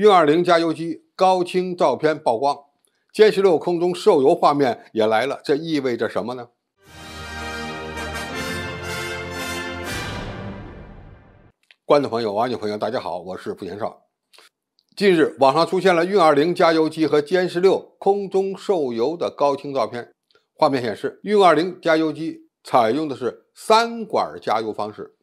运二零加油机高清照片曝光，歼十六空中受油画面也来了，这意味着什么呢？观众朋友、网友朋友，大家好，我是付延少。近日，网上出现了运二零加油机和歼十六空中受油的高清照片，画面显示，运二零加油机采用的是三管加油方式，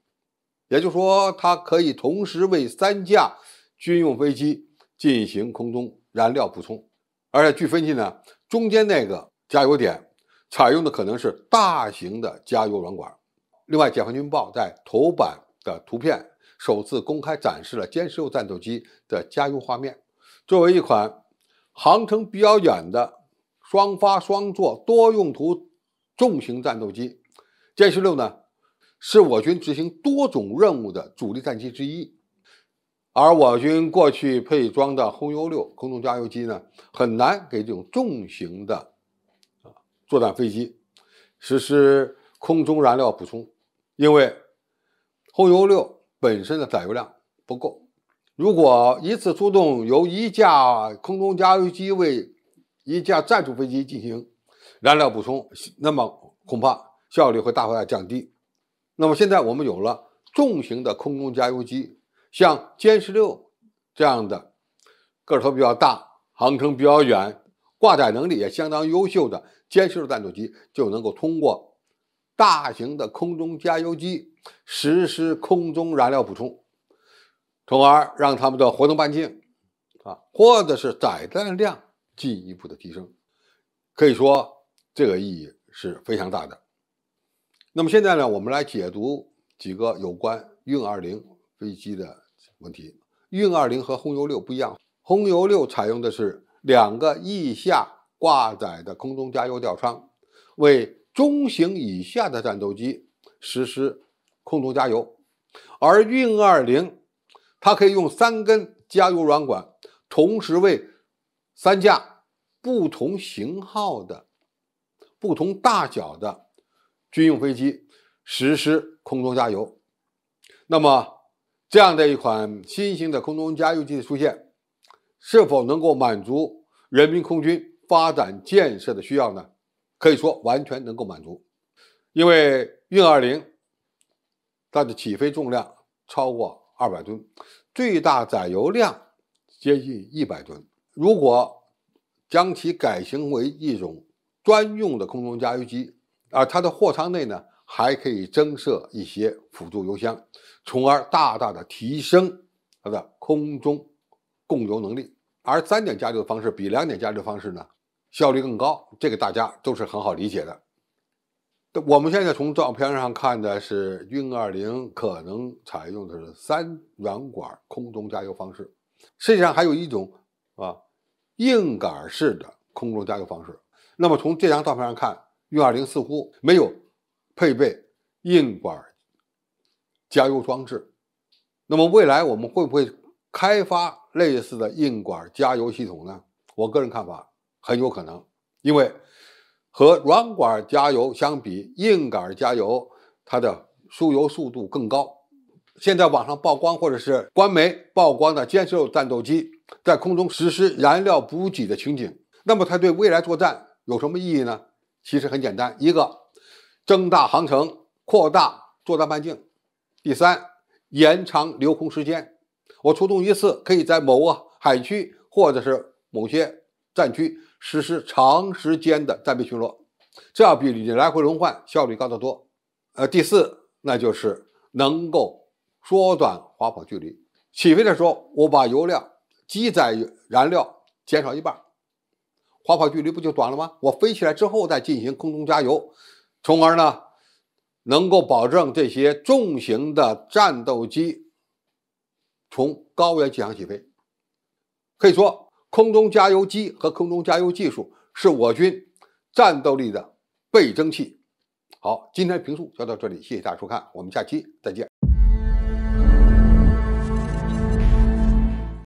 也就是说，它可以同时为三架。军用飞机进行空中燃料补充，而且据分析呢，中间那个加油点采用的可能是大型的加油软管。另外，《解放军报》在头版的图片首次公开展示了歼十六战斗机的加油画面。作为一款航程比较远的双发双座多用途重型战斗机，歼十六呢是我军执行多种任务的主力战机之一。而我军过去配装的轰油六空中加油机呢，很难给这种重型的啊作战飞机实施空中燃料补充，因为轰油六本身的载油量不够。如果一次出动由一架空中加油机为一架战术飞机进行燃料补充，那么恐怕效率会大幅降低。那么现在我们有了重型的空中加油机。像歼十六这样的个头比较大、航程比较远、挂载能力也相当优秀的歼十六战斗机，就能够通过大型的空中加油机实施空中燃料补充，从而让他们的活动半径啊，或者是载弹量进一步的提升。可以说，这个意义是非常大的。那么现在呢，我们来解读几个有关运二零飞机的。问题运二零和轰油六不一样，轰油六采用的是两个翼下挂载的空中加油吊舱，为中型以下的战斗机实施空中加油，而运二零，它可以用三根加油软管，同时为三架不同型号的、不同大小的军用飞机实施空中加油，那么。这样的一款新型的空中加油机的出现，是否能够满足人民空军发展建设的需要呢？可以说完全能够满足，因为运二零它的起飞重量超过二百吨，最大载油量接近一百吨。如果将其改型为一种专用的空中加油机，啊，它的货舱内呢？还可以增设一些辅助油箱，从而大大的提升它的空中供油能力。而三点加油方式比两点加油方式呢，效率更高，这个大家都是很好理解的。我们现在从照片上看的是运二零可能采用的是三软管空中加油方式，实际上还有一种啊硬杆式的空中加油方式。那么从这张照片上看，运二零似乎没有。配备硬管加油装置，那么未来我们会不会开发类似的硬管加油系统呢？我个人看法很有可能，因为和软管加油相比，硬杆加油它的输油速度更高。现在网上曝光或者是官媒曝光的歼十六战斗机在空中实施燃料补给的情景，那么它对未来作战有什么意义呢？其实很简单，一个。增大航程，扩大作战半径；第三，延长留空时间。我出动一次，可以在某个海区或者是某些战区实施长时间的战备巡逻，这样比你来回轮换效率高得多。呃，第四，那就是能够缩短滑跑距离。起飞的时候，我把油量、机载燃料减少一半，滑跑距离不就短了吗？我飞起来之后再进行空中加油。从而呢，能够保证这些重型的战斗机从高原机场起飞。可以说，空中加油机和空中加油技术是我军战斗力的倍增器。好，今天评述就到这里，谢谢大家收看，我们下期再见。